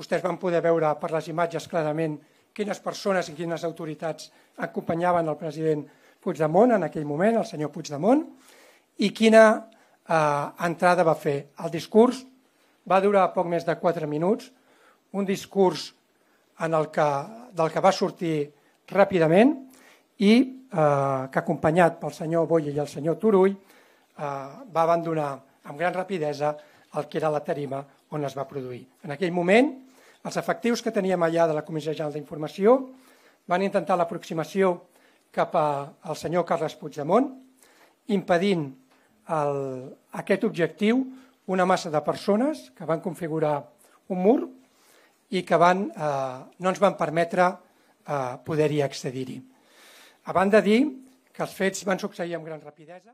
Vostès van poder veure per les imatges clarament quines persones i quines autoritats acompanyaven el president Puigdemont en aquell moment, el senyor Puigdemont, i quina eh, entrada va fer. El discurs va durar poc més de 4 minuts, un discurs en el que, del que va sortir ràpidament i eh, que acompanyat pel senyor Boll i el senyor Turull eh, va abandonar amb gran rapidesa el que era la tarima on es va produir. En aquell moment, els efectius que teníem allà de la Comissió General d'Informació van intentar l'aproximació cap al senyor Carles Puigdemont, impedint el, aquest objectiu una massa de persones que van configurar un mur i que van, eh, no ens van permetre eh, poder-hi accedir-hi. A banda de dir que els fets van succeir amb gran rapidesa.